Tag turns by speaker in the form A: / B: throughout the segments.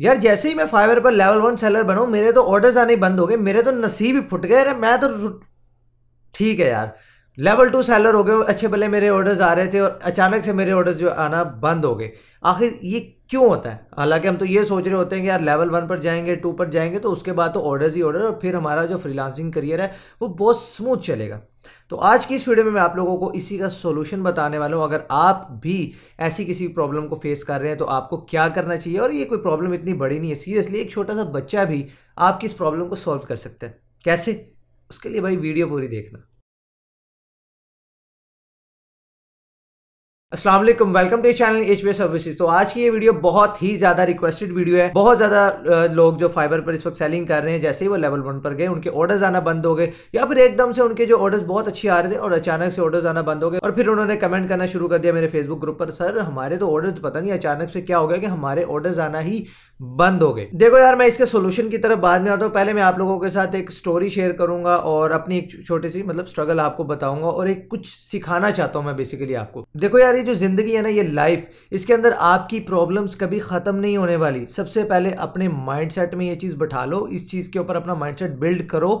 A: यार जैसे ही मैं फाइवर पर लेवल वन सेलर बनाऊ मेरे तो ऑर्डर्स आने बंद हो गए मेरे तो नसीब ही फुट गए अरे मैं तो ठीक है यार लेवल टू सेलर हो गए अच्छे भले मेरे ऑर्डर्स आ रहे थे और अचानक से मेरे ऑर्डर्स जो आना बंद हो गए आखिर ये क्यों होता है हालांकि हम तो ये सोच रहे होते हैं कि यार लेवल वन पर जाएंगे टू पर जाएंगे तो उसके बाद तो ऑर्डर्स ही ऑर्डर और फिर हमारा जो फ्रीलांसिंग करियर है वो बहुत स्मूथ चलेगा तो आज की इस वीडियो में मैं आप लोगों को इसी का सोल्यूशन बताने वाला हूँ अगर आप भी ऐसी किसी प्रॉब्लम को फेस कर रहे हैं तो आपको क्या करना चाहिए और ये कोई प्रॉब्लम इतनी बड़ी नहीं है सीरियसली एक छोटा सा बच्चा भी आपकी इस प्रॉब्लम को सॉल्व कर सकता है कैसे उसके लिए भाई वीडियो पूरी देखना Aslam welcome to channel H B services तो आज की ये वीडियो बहुत ही ज़्यादा रिक्वेस्टेड वीडियो है बहुत ज़्यादा लोग जो फाइबर पर इस वक्त सेलिंग कर रहे हैं जैसे ही वो लेवल वन पर गए उनके ऑर्डर्स आना बंद हो गए या फिर एकदम से उनके जो ऑर्डर्स बहुत अच्छे आ रहे थे और अचानक से ऑर्डर्स आना बंद हो गए और फिर उन्होंने कमेंट करना शुरू कर दिया मेरे फेसबुक ग्रुप पर सर हमारे तो ऑर्डर्स पता नहीं अचानक से क्या हो गया कि हमारे ऑर्डर्स आना ही बंद हो गए देखो यार मैं इसके सोल्यूशन की तरफ बाद में आता हूँ पहले मैं आप लोगों के साथ एक स्टोरी शेयर करूंगा और अपनी एक छोटी सी मतलब स्ट्रगल आपको बताऊंगा और एक कुछ सिखाना चाहता हूँ मैं बेसिकली आपको देखो यार ये जो जिंदगी है ना ये लाइफ इसके अंदर आपकी प्रॉब्लम्स कभी खत्म नहीं होने वाली सबसे पहले अपने माइंड में ये चीज़ बैठा लो इस चीज़ के ऊपर अपना माइंड बिल्ड करो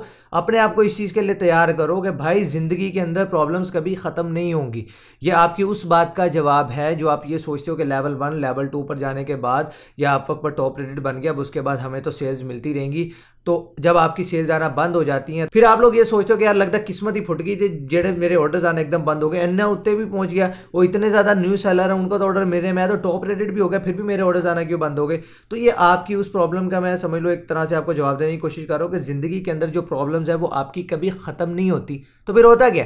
A: अपने आप को इस चीज़ के लिए तैयार करो कि भाई ज़िंदगी के अंदर प्रॉब्लम्स कभी ख़त्म नहीं होंगी ये आपकी उस बात का जवाब है जो आप ये सोचते हो कि लेवल वन लेवल टू पर जाने के बाद या आप टॉप कोऑपरेटिव बन गया अब उसके बाद हमें तो सेल्स मिलती रहेंगी तो जब आपकी सेल्स आना बंद हो जाती हैं फिर आप लोग ये सोचते हो कि यार लगता किस्मत ही फुट गई जेडे मेरे ऑर्डर्स आने एकदम बंद हो गए अन्य उत्ते भी पहुंच गया वो इतने ज़्यादा न्यू सेलर हैं उनका तो ऑर्डर मेरे में तो टॉप रेटेड भी हो गया फिर भी मेरे ऑर्डर्स आना क्यों बंद हो गए तो ये आपकी उस प्रॉब्लम का मैं समझ लो एक तरह से आपको जवाब देने की कोशिश कर रहा हूँ कि ज़िंदगी के अंदर जो प्रॉब्लम्स है वो आपकी कभी ख़त्म नहीं होती तो फिर होता क्या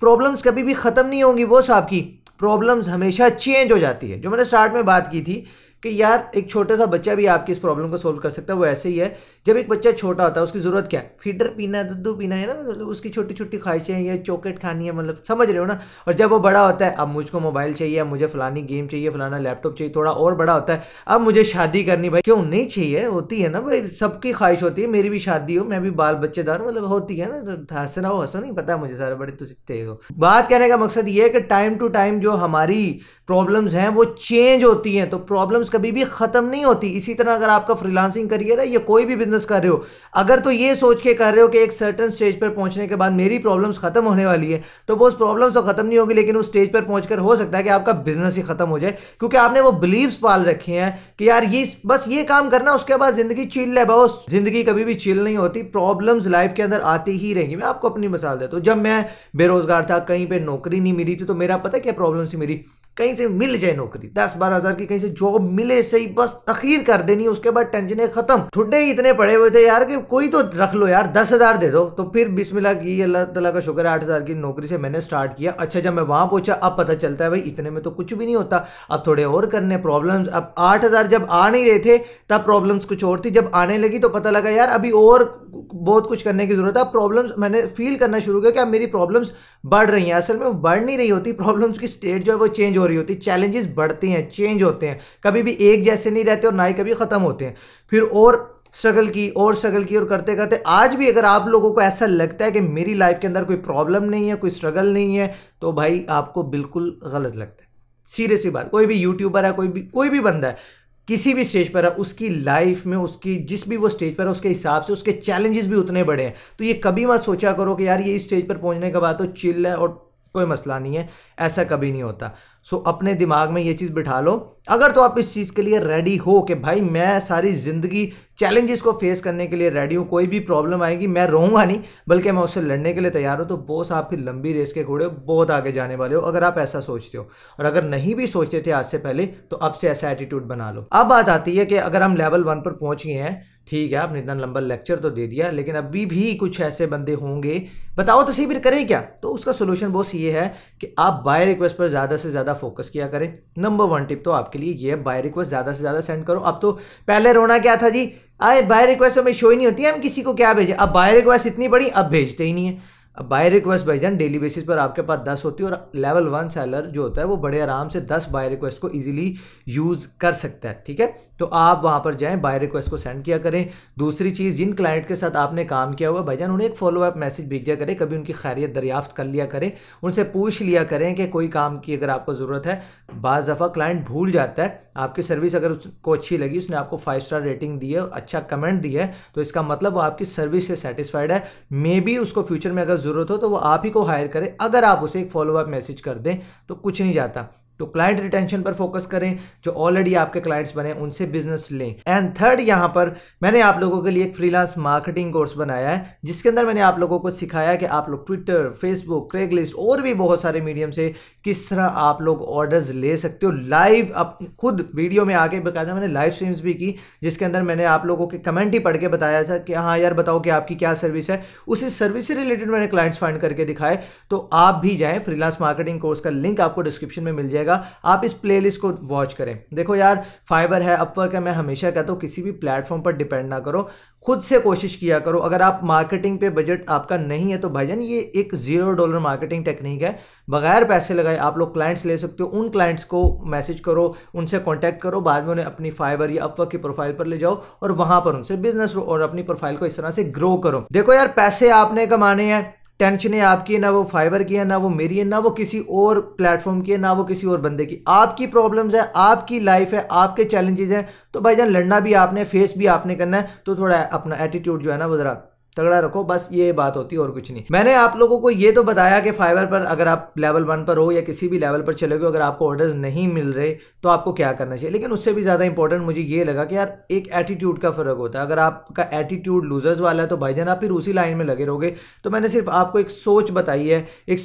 A: प्रॉब्लम्स कभी भी ख़त्म नहीं होंगी बोस आपकी प्रॉब्लम्स हमेशा चेंज हो जाती है जो मैंने स्टार्ट में बात की थी कि यार एक छोटा सा बच्चा भी आपकी इस प्रॉब्लम को सोल्व कर सकता है वो ऐसे ही है जब एक बच्चा छोटा होता है उसकी ज़रूरत क्या है फीडर पीना है दूध पीना है ना मतलब उसकी छोटी छोटी ख्वाहिशें हैं या चॉकलेट खानी है मतलब समझ रहे हो ना और जब वो बड़ा होता है अब मुझको मोबाइल चाहिए मुझे फलानी गेम चाहिए फलाना लैपटॉप चाहिए थोड़ा और बड़ा होता है अब मुझे शादी करनी भाई क्यों नहीं चाहिए होती है ना भाई सबकी ख्वाहिश होती है मेरी भी शादी हो मैं भी बाल बच्चेदार हूँ मतलब होती है ना तो हंसना हो हंसो नहीं पता मुझे सारा बड़े तो सीखते हो बात कहने का मकसद ये है कि टाइम टू टाइम जो हमारी प्रॉब्लम्स हैं वो चेंज होती हैं तो प्रॉब्लम्स कभी भी ख़त्म नहीं होती इसी तरह अगर आपका फ्रीलांसिंग करियर है या कोई भी बिजनेस कर रहे हो अगर तो ये सोच के कर रहे हो कि एक सर्टन स्टेज पर पहुंचने के बाद मेरी प्रॉब्लम्स खत्म होने वाली है तो वो प्रॉब्लम्स तो खत्म नहीं होगी लेकिन उस स्टेज पर पहुंचकर हो सकता है कि आपका बिजनेस ही खत्म हो जाए क्योंकि आपने वो बिलीव्स पाल रखे हैं कि यार ये बस ये काम करना उसके बाद जिंदगी चिल है बॉस जिंदगी कभी भी चिल नहीं होती प्रॉब्लम्स लाइफ के अंदर आती ही रहेंगी मैं आपको अपनी मिसाल देता हूँ जब मैं बेरोजगार था कहीं पर नौकरी नहीं मिली थी तो मेरा पता क्या प्रॉब्लम थी मेरी कहीं से मिल जाए नौकरी दस बारह हजार की कहीं से जॉब मिले सही बस तखीर कर देनी उसके बाद टेंशन खत्म छुट्टे ही इतने पड़े हुए थे यार कि कोई तो रख लो यार दस हजार दे दो तो फिर बिस्मिल्लाह की अल्लाह तला का शुक्र है आठ हजार की नौकरी से मैंने स्टार्ट किया अच्छा जब मैं वहां पहुंचा अब पता चलता है भाई इतने में तो कुछ भी नहीं होता अब थोड़े और करने प्रॉब्लम अब आठ हजार जब आ नहीं रहे थे तब प्रॉब्लम्स कुछ और थी जब आने लगी तो पता लगा यार अभी और बहुत कुछ करने की ज़रूरत है प्रॉब्लम्स मैंने फील करना शुरू किया कि अब मेरी प्रॉब्लम्स बढ़ रही हैं असल में बढ़ नहीं रही होती प्रॉब्लम्स की स्टेट जो है वो चेंज हो हो रही होती चैलेंजेस बढ़ते हैं चेंज होते हैं कभी भी एक जैसे नहीं रहते और ना ही कभी ख़त्म होते हैं फिर और स्ट्रगल की और स्ट्रगल की और करते करते आज भी अगर आप लोगों को ऐसा लगता है कि मेरी लाइफ के अंदर कोई प्रॉब्लम नहीं है कोई स्ट्रगल नहीं है तो भाई आपको बिल्कुल गलत लगता है सीरियसली बात कोई भी यूट्यूबर है कोई भी कोई भी बंदा है किसी भी स्टेज पर है उसकी लाइफ में उसकी जिस भी वो स्टेज पर है उसके हिसाब से उसके चैलेंजेस भी उतने बड़े हैं तो ये कभी मत सोचा करो कि यार ये स्टेज पर पहुंचने के बाद तो चिल है और कोई मसला नहीं है ऐसा कभी नहीं होता सो so, अपने दिमाग में ये चीज़ बिठा लो अगर तो आप इस चीज़ के लिए रेडी हो कि भाई मैं सारी ज़िंदगी चैलेंजेस को फेस करने के लिए रेडी हूँ कोई भी प्रॉब्लम आएगी मैं रहूँगा नहीं बल्कि मैं उससे लड़ने के लिए तैयार हूँ तो बोस आप फिर लंबी रेस के घोड़े बहुत आगे जाने वाले हो अगर आप ऐसा सोचते हो और अगर नहीं भी सोचते थे आज से पहले तो अब से ऐसा एटीट्यूड बना लो अब बात आती है कि अगर हम लेवल वन पर पहुँच गए हैं ठीक है आपने इतना लंबा लेक्चर तो दे दिया लेकिन अभी भी कुछ ऐसे बंदे होंगे बताओ तो सही फिर करें क्या तो उसका सोल्यूशन बॉस ये है कि आप बाय रिक्वेस्ट पर ज़्यादा से ज़्यादा फोकस किया करें नंबर वन टिप तो आपके लिए ये है बाय रिक्वेस्ट ज़्यादा से ज़्यादा सेंड करो अब तो पहले रोना क्या था जी आए बाय रिक्वेस्ट में शो ही नहीं होती है हम किसी को क्या भेजें अब बाय रिक्वेस्ट इतनी बड़ी अब भेजते ही नहीं है अब बाय रिक्वेस्ट भाईजान डेली बेसिस पर आपके पास दस होती है और लेवल वन सेलर जो होता है वो बड़े आराम से दस बाय रिक्वेस्ट को इजीली यूज़ कर सकता है ठीक है तो आप वहाँ पर जाएं बाय रिक्वेस्ट को सेंड किया करें दूसरी चीज़ जिन क्लाइंट के साथ आपने काम किया हुआ भाईजान उन्हें एक फॉलोअप मैसेज भेज दिया करें कभी उनकी खैरियत दरियाफ्त कर लिया करें उनसे पूछ लिया करें कि कोई काम की अगर आपको ज़रूरत है बज़ दफ़ा क्लाइंट भूल जाता है आपकी सर्विस अगर उसको अच्छी लगी उसने आपको फाइव स्टार रेटिंग दी है अच्छा कमेंट दिया है तो इसका मतलब वो आपकी सर्विस से सेटिस्फाइड है मे बी उसको फ्यूचर में अगर ज़रूरत हो तो वो आप ही को हायर करें अगर आप उसे एक फॉलोअप मैसेज कर दें तो कुछ नहीं जाता तो क्लाइंट रिटेंशन पर फोकस करें जो ऑलरेडी आपके क्लाइंट्स बने उनसे बिजनेस लें एंड थर्ड यहां पर मैंने आप लोगों के लिए एक फ्रीलांस मार्केटिंग कोर्स बनाया है जिसके अंदर मैंने आप लोगों को सिखाया कि आप लोग ट्विटर फेसबुक क्रेगलिस्ट और भी बहुत सारे मीडियम से किस तरह आप लोग ऑर्डर्स ले सकते हो लाइव अप खुद वीडियो में आके बकायदा मैंने लाइव स्ट्रीम्स भी की जिसके अंदर मैंने आप लोगों के कमेंट ही पढ़ के बताया था कि हाँ यार बताओ कि आपकी क्या सर्विस है उसी सर्विस से रिलेटेड मैंने क्लाइंट्स फाइंड करके दिखाए तो आप भी जाएँ फ्रीलांस मार्केटिंग कोर्स का लिंक आपको डिस्क्रिप्शन में मिल जाए मिलेगा आप इस प्लेलिस्ट को वॉच करें देखो यार फाइबर है अपवर्क है मैं हमेशा कहता हूँ किसी भी प्लेटफॉर्म पर डिपेंड ना करो खुद से कोशिश किया करो अगर आप मार्केटिंग पे बजट आपका नहीं है तो भाईजान ये एक ज़ीरो डॉलर मार्केटिंग टेक्निक है बगैर पैसे लगाए आप लोग क्लाइंट्स ले सकते हो उन क्लाइंट्स को मैसेज करो उनसे कांटेक्ट करो बाद में उन्हें अपनी फाइबर या अपवर्क की प्रोफाइल पर ले जाओ और वहां पर उनसे बिजनेस और अपनी प्रोफाइल को इस तरह से ग्रो करो देखो यार पैसे आपने कमाने हैं टेंशन है आपकी है ना वो फाइबर की है ना वो मेरी है ना वो किसी और प्लेटफॉर्म की है ना वो किसी और बंदे की आपकी प्रॉब्लम्स है आपकी लाइफ है आपके चैलेंजेस हैं तो जान लड़ना भी आपने फेस भी आपने करना है तो थोड़ा अपना एटीट्यूड जो है ना वो ज़रा तगड़ा रखो बस ये बात होती है और कुछ नहीं मैंने आप लोगों को ये तो बताया कि फाइवर पर अगर आप लेवल वन पर हो या किसी भी लेवल पर चले गए अगर आपको ऑर्डर्स नहीं मिल रहे तो आपको क्या करना चाहिए लेकिन उससे भी ज़्यादा इंपॉर्टेंट मुझे ये लगा कि यार एक एटीट्यूड का फ़र्क होता है अगर आपका एटीट्यूड लूजर्स वाला है तो जान आप फिर उसी लाइन में लगे रहोगे तो मैंने सिर्फ आपको एक सोच बताई है एक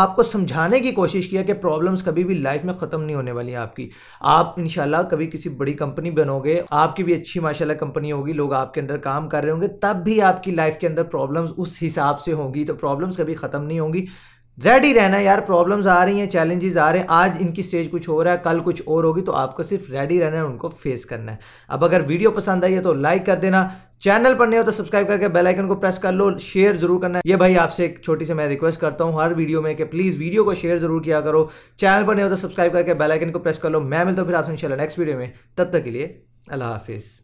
A: आपको समझाने की कोशिश किया कि प्रॉब्लम्स कभी भी लाइफ में ख़त्म नहीं होने वाली हैं आपकी आप इन कभी किसी बड़ी कंपनी बनोगे आपकी भी अच्छी माशाल्लाह कंपनी होगी लोग आपके अंदर काम कर रहे होंगे तब भी आपकी लाइफ के अंदर प्रॉब्लम्स उस हिसाब से होंगी तो प्रॉब्लम्स कभी ख़त्म नहीं होंगी रेडी रहना यार प्रॉब्लम्स आ रही हैं चैलेंजेस आ रहे हैं आज इनकी स्टेज कुछ हो रहा है कल कुछ और होगी तो आपको सिर्फ रेडी रहना है उनको फेस करना है अब अगर वीडियो पसंद आई है तो लाइक कर देना चैनल पर नहीं हो तो सब्सक्राइब करके बेल आइकन को प्रेस कर लो शेयर जरूर करना है ये भाई आपसे एक छोटी सी मैं रिक्वेस्ट करता हूँ हर वीडियो में कि प्लीज़ वीडियो को शेयर जरूर किया करो चैनल पर नहीं हो तो सब्सक्राइब करके बेल आइकन को प्रेस कर लो मैं मिलता हूँ फिर आपसे इंशाल्लाह नेक्स्ट वीडियो में तब तक के लिए अल्लाह हाफिज़